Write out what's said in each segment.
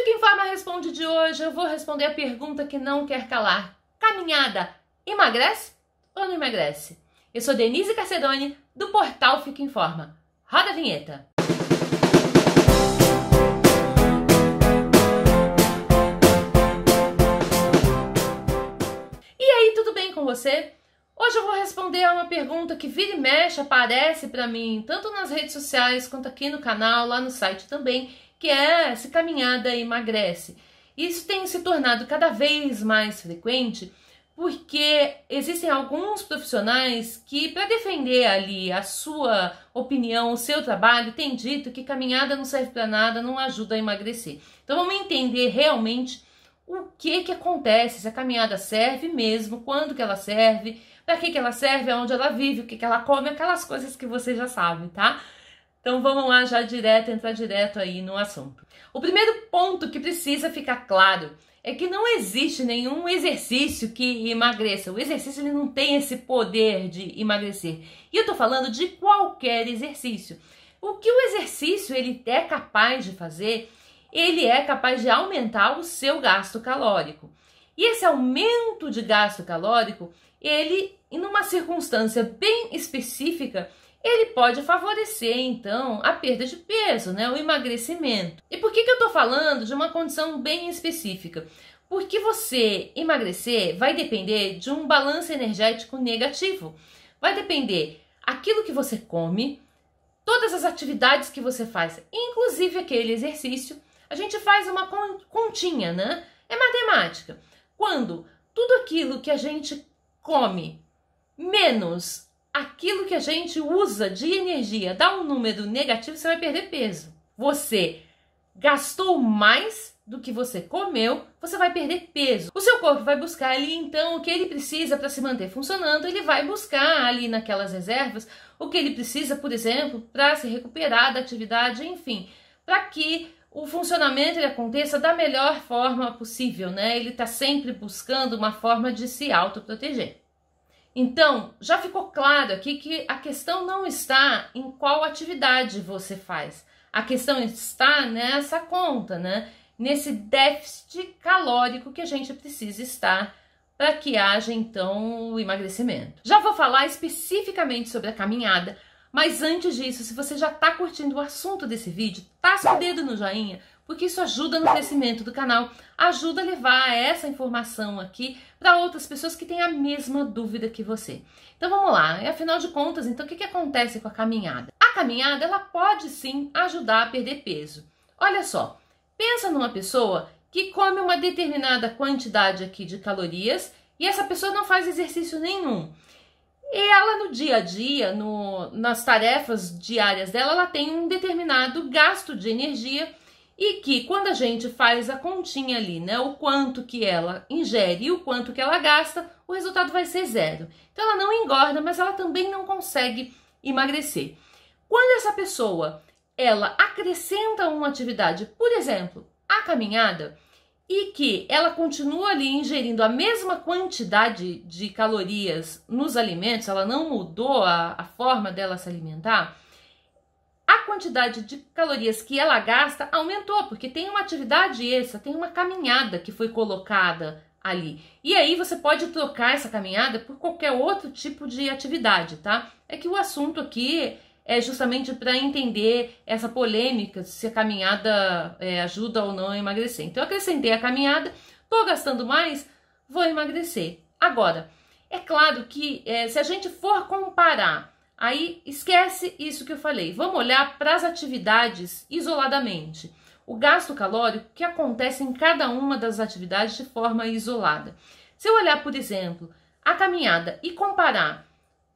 de Quem Informa Responde de hoje, eu vou responder a pergunta que não quer calar. Caminhada emagrece ou não emagrece? Eu sou Denise Cacedoni, do portal Fica em Forma. Roda a vinheta! E aí, tudo bem com você? Hoje eu vou responder a uma pergunta que vira e mexe aparece para mim, tanto nas redes sociais quanto aqui no canal, lá no site também, que é se caminhada emagrece. Isso tem se tornado cada vez mais frequente porque existem alguns profissionais que, para defender ali a sua opinião, o seu trabalho, tem dito que caminhada não serve para nada, não ajuda a emagrecer. Então vamos entender realmente o que que acontece, se a caminhada serve mesmo, quando que ela serve, para que que ela serve, aonde ela vive, o que que ela come, aquelas coisas que você já sabe, tá? Então vamos lá já direto, entrar direto aí no assunto. O primeiro ponto que precisa ficar claro é que não existe nenhum exercício que emagreça. O exercício ele não tem esse poder de emagrecer. E eu tô falando de qualquer exercício. O que o exercício ele é capaz de fazer, ele é capaz de aumentar o seu gasto calórico. E esse aumento de gasto calórico, ele, em uma circunstância bem específica, ele pode favorecer então a perda de peso, né, o emagrecimento. E por que, que eu estou falando de uma condição bem específica? Porque você emagrecer vai depender de um balanço energético negativo. Vai depender aquilo que você come, todas as atividades que você faz, inclusive aquele exercício. A gente faz uma continha, né? É matemática. Quando tudo aquilo que a gente come menos aquilo que a gente usa de energia dá um número negativo, você vai perder peso. Você gastou mais do que você comeu, você vai perder peso. O seu corpo vai buscar ali então o que ele precisa para se manter funcionando, ele vai buscar ali naquelas reservas o que ele precisa, por exemplo, para se recuperar da atividade, enfim, para que o funcionamento ele aconteça da melhor forma possível, né? Ele está sempre buscando uma forma de se autoproteger. Então, já ficou claro aqui que a questão não está em qual atividade você faz. A questão está nessa conta, né? Nesse déficit calórico que a gente precisa estar para que haja então o emagrecimento. Já vou falar especificamente sobre a caminhada, mas antes disso, se você já está curtindo o assunto desse vídeo, taça o dedo no joinha, porque isso ajuda no crescimento do canal, ajuda a levar essa informação aqui para outras pessoas que têm a mesma dúvida que você. Então vamos lá, afinal de contas, então o que, que acontece com a caminhada? A caminhada ela pode sim ajudar a perder peso. Olha só, pensa numa pessoa que come uma determinada quantidade aqui de calorias e essa pessoa não faz exercício nenhum. E ela no dia a dia, no, nas tarefas diárias dela, ela tem um determinado gasto de energia e que quando a gente faz a continha ali, né, o quanto que ela ingere e o quanto que ela gasta, o resultado vai ser zero. Então ela não engorda, mas ela também não consegue emagrecer. Quando essa pessoa ela acrescenta uma atividade, por exemplo, a caminhada, e que ela continua ali ingerindo a mesma quantidade de calorias nos alimentos, ela não mudou a, a forma dela se alimentar, a quantidade de calorias que ela gasta aumentou, porque tem uma atividade extra, tem uma caminhada que foi colocada ali. E aí você pode trocar essa caminhada por qualquer outro tipo de atividade, tá? É que o assunto aqui é justamente para entender essa polêmica se a caminhada é, ajuda ou não a emagrecer. Então, eu acrescentei a caminhada, estou gastando mais, vou emagrecer. Agora, é claro que é, se a gente for comparar, aí esquece isso que eu falei. Vamos olhar para as atividades isoladamente. O gasto calórico que acontece em cada uma das atividades de forma isolada. Se eu olhar, por exemplo, a caminhada e comparar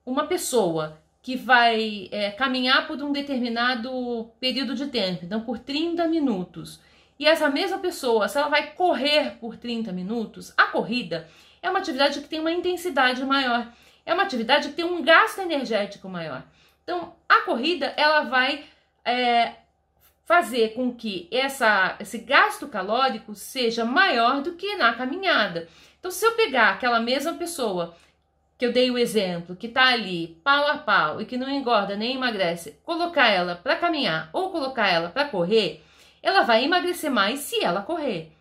uma pessoa que vai é, caminhar por um determinado período de tempo, então por 30 minutos. E essa mesma pessoa, se ela vai correr por 30 minutos, a corrida é uma atividade que tem uma intensidade maior, é uma atividade que tem um gasto energético maior. Então, a corrida ela vai é, fazer com que essa, esse gasto calórico seja maior do que na caminhada. Então, se eu pegar aquela mesma pessoa que eu dei o exemplo, que tá ali pau a pau e que não engorda nem emagrece, colocar ela para caminhar ou colocar ela para correr, ela vai emagrecer mais se ela correr.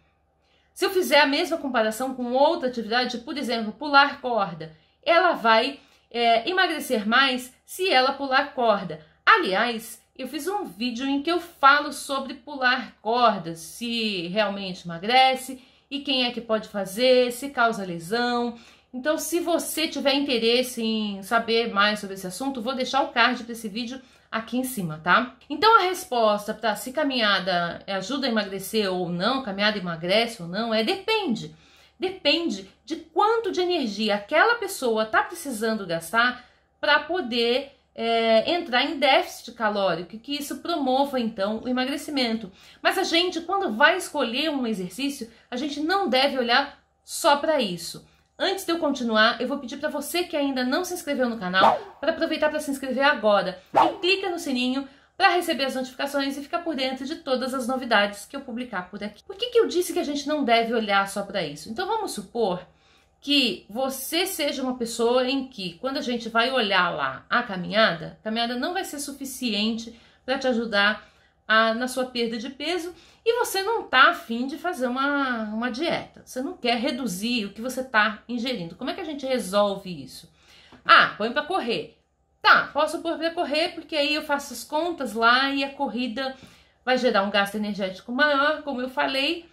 Se eu fizer a mesma comparação com outra atividade, por exemplo, pular corda, ela vai é, emagrecer mais se ela pular corda. Aliás, eu fiz um vídeo em que eu falo sobre pular cordas, se realmente emagrece e quem é que pode fazer, se causa lesão, então, se você tiver interesse em saber mais sobre esse assunto, vou deixar o card para esse vídeo aqui em cima, tá? Então, a resposta para se caminhada ajuda a emagrecer ou não, caminhada emagrece ou não, é depende. Depende de quanto de energia aquela pessoa está precisando gastar para poder é, entrar em déficit calórico, que isso promova então o emagrecimento. Mas a gente, quando vai escolher um exercício, a gente não deve olhar só para isso. Antes de eu continuar, eu vou pedir para você que ainda não se inscreveu no canal, para aproveitar para se inscrever agora e clica no sininho para receber as notificações e ficar por dentro de todas as novidades que eu publicar por aqui. Por que, que eu disse que a gente não deve olhar só para isso? Então vamos supor que você seja uma pessoa em que, quando a gente vai olhar lá a caminhada, a caminhada não vai ser suficiente para te ajudar a, ah, na sua perda de peso e você não está afim de fazer uma, uma dieta, você não quer reduzir o que você está ingerindo. Como é que a gente resolve isso? Ah, põe para correr. Tá, posso pôr para correr porque aí eu faço as contas lá e a corrida vai gerar um gasto energético maior, como eu falei,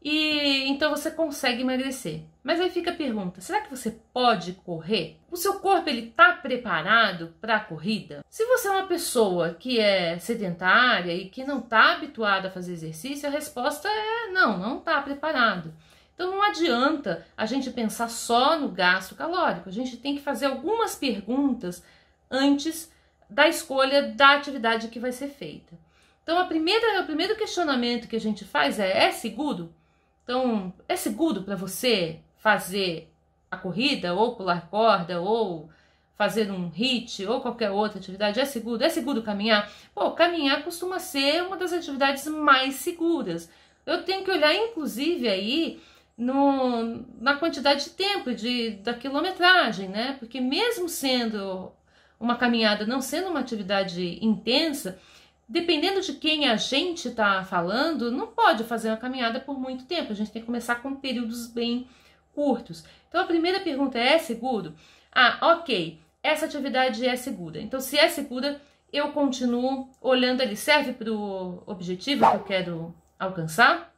e então você consegue emagrecer. Mas aí fica a pergunta: será que você pode correr? O seu corpo ele tá preparado para a corrida? Se você é uma pessoa que é sedentária e que não está habituada a fazer exercício, a resposta é não, não está preparado. Então não adianta a gente pensar só no gasto calórico. A gente tem que fazer algumas perguntas antes da escolha da atividade que vai ser feita. Então, a primeira, o primeiro questionamento que a gente faz é: é seguro? Então, é seguro para você fazer a corrida, ou pular corda, ou fazer um hit ou qualquer outra atividade é seguro? É seguro caminhar? Pô, caminhar costuma ser uma das atividades mais seguras. Eu tenho que olhar, inclusive, aí no, na quantidade de tempo, de, da quilometragem, né? Porque mesmo sendo uma caminhada, não sendo uma atividade intensa, dependendo de quem a gente está falando, não pode fazer uma caminhada por muito tempo. A gente tem que começar com períodos bem curtos. Então a primeira pergunta é: é seguro? Ah, ok, essa atividade é segura. Então, se é segura, eu continuo olhando ali, serve para o objetivo que eu quero alcançar?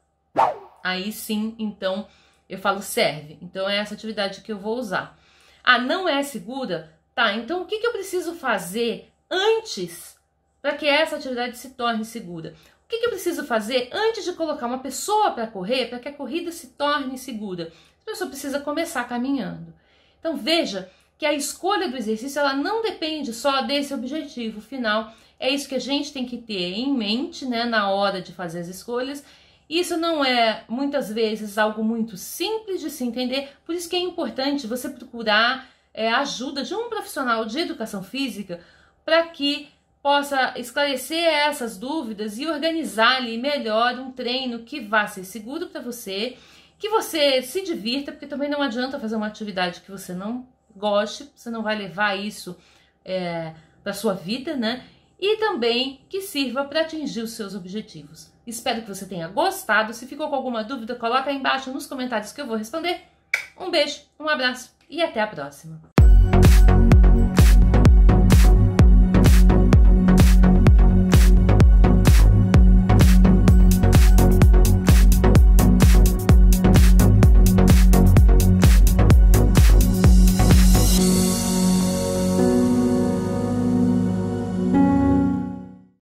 Aí sim, então eu falo serve. Então é essa atividade que eu vou usar. Ah, não é segura? Tá, então o que, que eu preciso fazer antes para que essa atividade se torne segura? O que, que eu preciso fazer antes de colocar uma pessoa para correr para que a corrida se torne segura? pessoa então, precisa começar caminhando. Então veja que a escolha do exercício ela não depende só desse objetivo final. É isso que a gente tem que ter em mente, né, na hora de fazer as escolhas. Isso não é muitas vezes algo muito simples de se entender, por isso que é importante você procurar é, ajuda de um profissional de educação física para que possa esclarecer essas dúvidas e organizar ali melhor um treino que vá ser seguro para você que você se divirta, porque também não adianta fazer uma atividade que você não goste, você não vai levar isso é, para sua vida, né? E também que sirva para atingir os seus objetivos. Espero que você tenha gostado. Se ficou com alguma dúvida, coloca aí embaixo nos comentários que eu vou responder. Um beijo, um abraço e até a próxima.